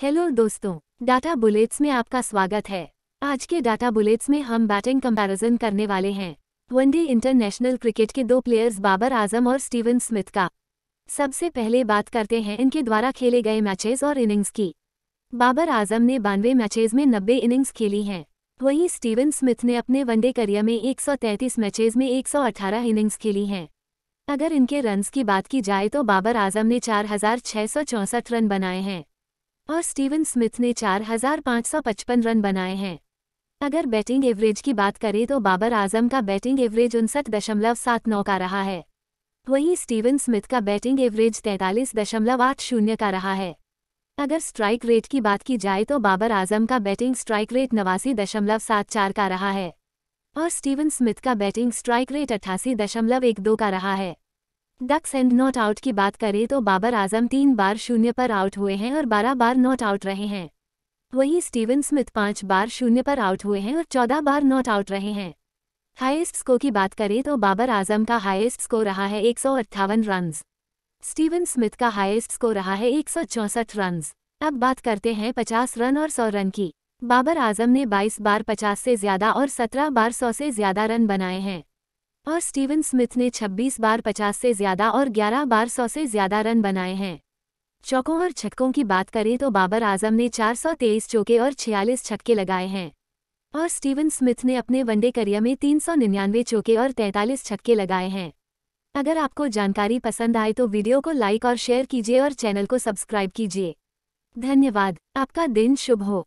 hello दोस्तों data bullets में आपका स्वागत है आज के डाटा बुलेट्स में हम बैटिंग कंपैरिजन करने वाले हैं वनडे इंटरनेशनल क्रिकेट के दो प्लेयर्स बाबर आजम और स्टीवन स्मिथ का सबसे पहले बात करते हैं इनके द्वारा खेले गए मैचेस और इनिंग्स की बाबर आजम ने बानवे मैचेज में नब्बे इनिंग्स खेली हैं वहीं स्टीवन स्मिथ ने अपने वनडे करियर में 133 मैचेज में 118 इनिंग्स खेली हैं अगर इनके रन्स की बात की जाए तो बाबर आजम ने चार रन बनाए हैं और स्टीवन स्मिथ ने 4,555 रन बनाए हैं अगर बैटिंग एवरेज की बात करें तो बाबर आजम का बैटिंग एवरेज उनसठ दशमलव सात नौ का रहा है वहीं स्टीवन स्मिथ का बैटिंग एवरेज तैंतालीस दशमलव आठ शून्य का रहा है अगर स्ट्राइक रेट की बात की जाए तो बाबर आजम का बैटिंग स्ट्राइक रेट नवासी दशमलव सात चार का रहा है और स्टीवन स्मिथ का बैटिंग स्ट्राइक रेट अट्ठासी दशमलव एक दो का रहा है डक्स एंड नॉट आउट की बात करें तो बाबर आजम तीन बार शून्य पर आउट हुए हैं और बारह बार नॉट आउट रहे हैं वहीं स्टीवन स्मिथ पाँच बार शून्य पर आउट हुए हैं और चौदह बार नॉट आउट रहे हैं हाईएस्ट स्कोर की बात करें तो बाबर आजम का हाईएस्ट स्कोर रहा है एक रन स्टीवन स्मिथ का हाईएस्ट स्कोर रहा है एक रन्स अब बात करते हैं 50 रन और 100 रन की बाबर आजम ने 22 बार 50 से ज्यादा और 17 बार 100 से ज्यादा रन बनाए हैं और स्टीवन स्मिथ ने 26 बार 50 से ज्यादा और 11 बार 100 से ज्यादा रन बनाए हैं चौकों और छक्कों की बात करें तो बाबर आजम ने 423 चौके और 46 छक्के लगाए हैं और स्टीवन स्मिथ ने अपने वनडे करियर में तीन सौ निन्यानवे चौके और तैंतालीस छक्के लगाए हैं अगर आपको जानकारी पसंद आए तो वीडियो को लाइक और शेयर कीजिए और चैनल को सब्सक्राइब कीजिए धन्यवाद आपका दिन शुभ हो